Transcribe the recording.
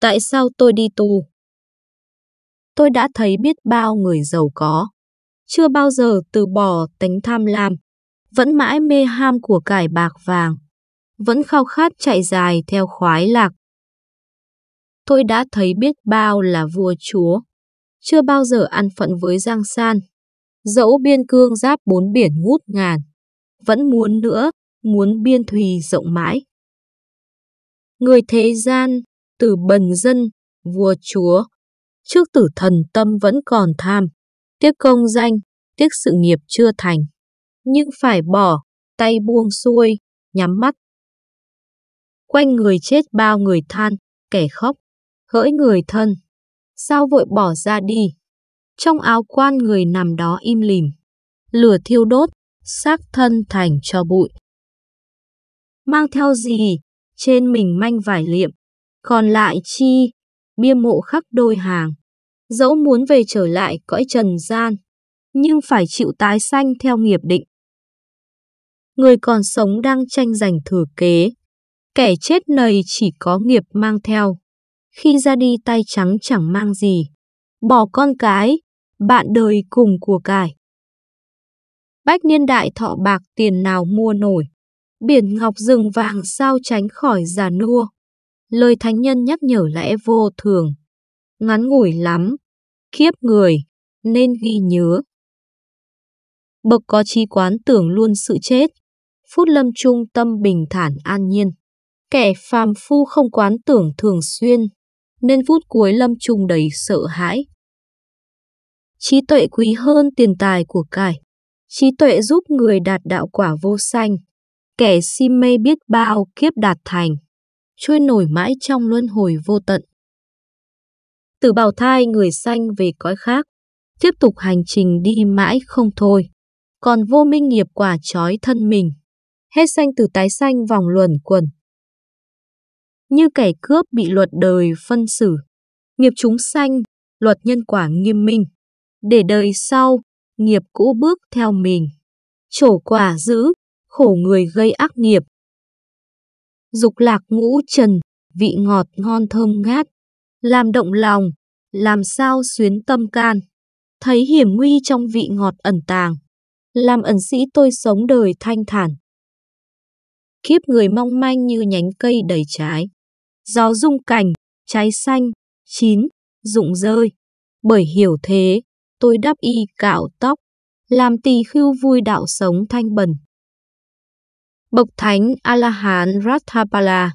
Tại sao tôi đi tù? Tôi đã thấy biết bao người giàu có, chưa bao giờ từ bỏ tính tham lam, vẫn mãi mê ham của cải bạc vàng, vẫn khao khát chạy dài theo khoái lạc. Tôi đã thấy biết bao là vua chúa, chưa bao giờ ăn phận với Giang San, dẫu biên cương giáp bốn biển ngút ngàn, vẫn muốn nữa, muốn biên thùy rộng mãi. Người thế gian từ bần dân, vua chúa. Trước tử thần tâm vẫn còn tham, tiếc công danh, tiếc sự nghiệp chưa thành. Nhưng phải bỏ, tay buông xuôi, nhắm mắt. Quanh người chết bao người than, kẻ khóc, hỡi người thân. Sao vội bỏ ra đi? Trong áo quan người nằm đó im lìm. Lửa thiêu đốt, xác thân thành cho bụi. Mang theo gì? Trên mình manh vải liệm, còn lại chi, bia mộ khắc đôi hàng. Dẫu muốn về trở lại cõi trần gian, nhưng phải chịu tái sanh theo nghiệp định. Người còn sống đang tranh giành thừa kế. Kẻ chết này chỉ có nghiệp mang theo. Khi ra đi tay trắng chẳng mang gì. Bỏ con cái, bạn đời cùng của cải. Bách niên đại thọ bạc tiền nào mua nổi. Biển ngọc rừng vàng sao tránh khỏi già nua lời thánh nhân nhắc nhở lẽ vô thường. Ngắn ngủi lắm, khiếp người, nên ghi nhớ. Bậc có trí quán tưởng luôn sự chết, Phút Lâm trung tâm bình thản an nhiên. Kẻ phàm phu không quán tưởng thường xuyên, nên phút cuối Lâm trung đầy sợ hãi. Trí tuệ quý hơn tiền tài của cải, trí tuệ giúp người đạt đạo quả vô sanh, kẻ si mê biết bao kiếp đạt thành trôi nổi mãi trong luân hồi vô tận. Từ bào thai người sanh về cõi khác, tiếp tục hành trình đi mãi không thôi, còn vô minh nghiệp quả trói thân mình, hết sanh từ tái sanh vòng luẩn quẩn. Như kẻ cướp bị luật đời phân xử, nghiệp chúng sanh, luật nhân quả nghiêm minh, để đời sau, nghiệp cũ bước theo mình, trổ quả giữ, khổ người gây ác nghiệp, Dục lạc ngũ trần, vị ngọt ngon thơm ngát, làm động lòng, làm sao xuyến tâm can. Thấy hiểm nguy trong vị ngọt ẩn tàng, làm ẩn sĩ tôi sống đời thanh thản. Kiếp người mong manh như nhánh cây đầy trái, gió rung cành, trái xanh, chín, rụng rơi. Bởi hiểu thế, tôi đắp y cạo tóc, làm tỳ khưu vui đạo sống thanh bần. Bậc Thánh A-la-hán Ratthapala